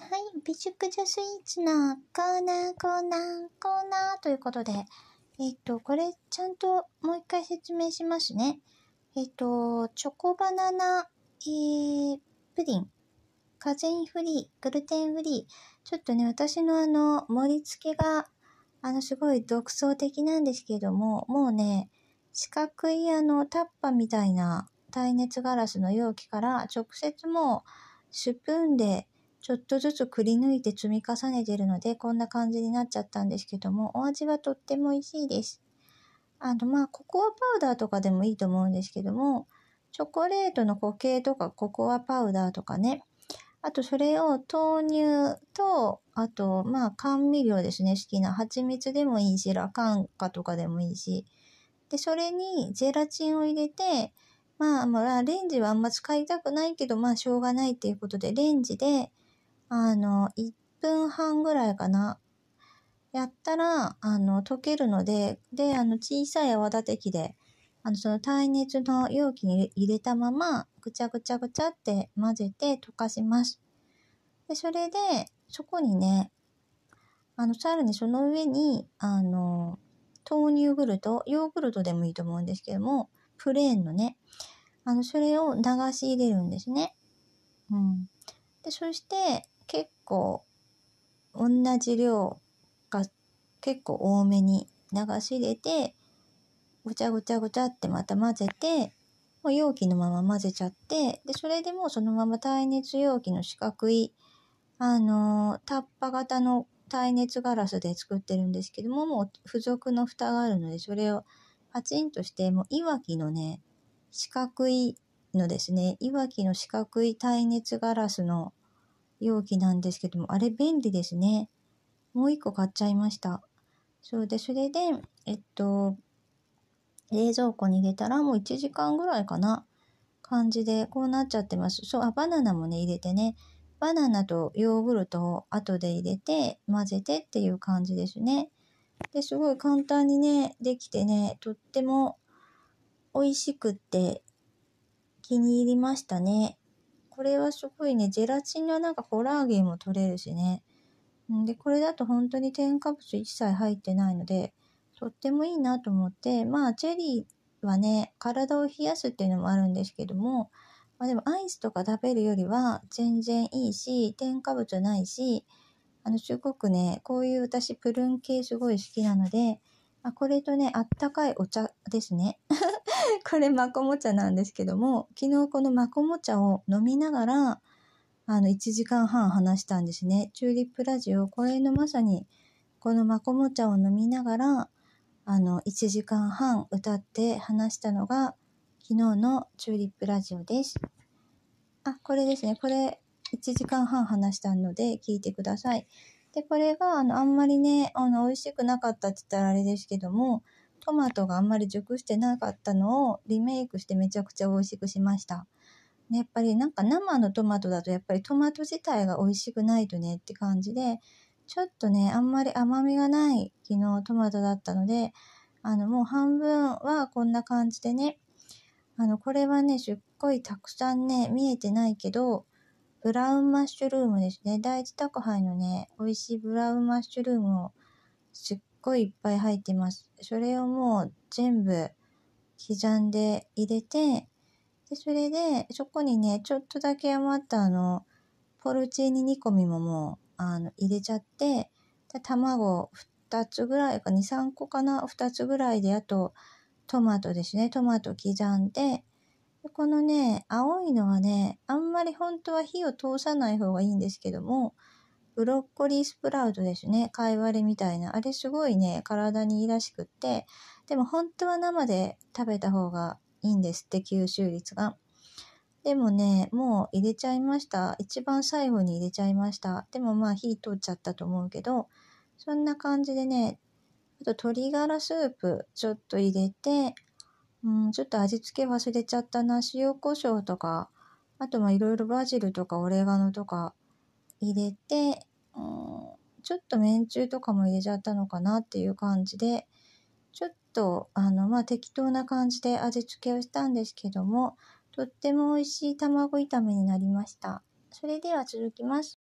はい、美食女スイーツのコーナー、コーナー、コーナーということで、えっ、と、これちゃんともう一回説明しますね。えっ、と、チョコバナナ、えー、プリン、カゼインフリー、グルテンフリー。ちょっとね、私のあの、盛り付けが、あの、すごい独創的なんですけども、もうね、四角いあの、タッパみたいな耐熱ガラスの容器から直接もう、スプーンでちょっとずつくり抜いて積み重ねてるので、こんな感じになっちゃったんですけども、お味はとっても美味しいです。あの、まあ、ココアパウダーとかでもいいと思うんですけども、チョコレートの固形とかココアパウダーとかね、あとそれを豆乳と、あと、まあ、甘味料ですね、好きな。蜂蜜でもいいし、ラカンカとかでもいいし。で、それにゼラチンを入れて、まあ、まあ、レンジはあんま使いたくないけど、まあ、しょうがないっていうことで、レンジで、あの、1分半ぐらいかな。やったら、あの、溶けるので、で、あの、小さい泡立て器で、あの、その耐熱の容器に入れたまま、ぐちゃぐちゃぐちゃって混ぜて溶かします。で、それで、そこにね、あの、さらにその上に、あの、豆乳グルト、ヨーグルトでもいいと思うんですけども、プレーンのね、あの、それを流し入れるんですね。うん。で、そして、結構同じ量が結構多めに流し入れてごちゃごちゃごちゃってまた混ぜてもう容器のまま混ぜちゃってでそれでもうそのまま耐熱容器の四角いあのー、タッパ型の耐熱ガラスで作ってるんですけどももう付属の蓋があるのでそれをパチンとしてもういわきのね四角いのですねいわきの四角い耐熱ガラスの容器なんですけども、あれ便利ですね。もう一個買っちゃいました。そうで、それで、えっと、冷蔵庫に入れたらもう1時間ぐらいかな。感じで、こうなっちゃってます。そう、あ、バナナもね、入れてね。バナナとヨーグルトを後で入れて、混ぜてっていう感じですね。で、すごい簡単にね、できてね、とっても美味しくって気に入りましたね。これはすごいね、ゼラチンのなんかコラーゲンも取れるしね。で、これだと本当に添加物一切入ってないので、とってもいいなと思って、まあ、チェリーはね、体を冷やすっていうのもあるんですけども、まあ、でもアイスとか食べるよりは全然いいし、添加物ないし、あの、すごくね、こういう私プルーン系すごい好きなので、あ、これとね、あったかいお茶ですね。これ、まこも茶なんですけども、昨日このまこも茶を飲みながら、あの、1時間半話したんですね。チューリップラジオ、これのまさに、このまこも茶を飲みながら、あの、1時間半歌って話したのが、昨日のチューリップラジオです。あ、これですね。これ、1時間半話したので、聞いてください。で、これが、あの、あんまりね、あの、美味しくなかったって言ったらあれですけども、トマトがあんまり熟してなかったのをリメイクしてめちゃくちゃ美味しくしました。ね、やっぱりなんか生のトマトだとやっぱりトマト自体が美味しくないとねって感じで、ちょっとね、あんまり甘みがない昨日トマトだったので、あの、もう半分はこんな感じでね、あの、これはね、すっごいたくさんね、見えてないけど、ブラウンマッシュルームですね。第一宅配のね、美味しいブラウンマッシュルームをすっごいいっぱい入ってます。それをもう全部刻んで入れて、でそれで、そこにね、ちょっとだけ余ったあの、ポルチーニ煮込みももう、あの、入れちゃって、卵2つぐらいか、2、3個かな ?2 つぐらいで、あと、トマトですね。トマト刻んで、でこのね、青いのはね、あんまり本当は火を通さない方がいいんですけども、ブロッコリースプラウトですね。貝割れみたいな。あれすごいね、体にいいらしくって。でも本当は生で食べた方がいいんですって、吸収率が。でもね、もう入れちゃいました。一番最後に入れちゃいました。でもまあ火通っちゃったと思うけど、そんな感じでね、あと鶏ガラスープちょっと入れて、うん、ちょっと味付け忘れちゃったな。塩コショウとか、あとまあいろいろバジルとかオレガノとか入れて、うん、ちょっとめんつゆとかも入れちゃったのかなっていう感じで、ちょっと、あの、まあ、適当な感じで味付けをしたんですけども、とっても美味しい卵炒めになりました。それでは続きます。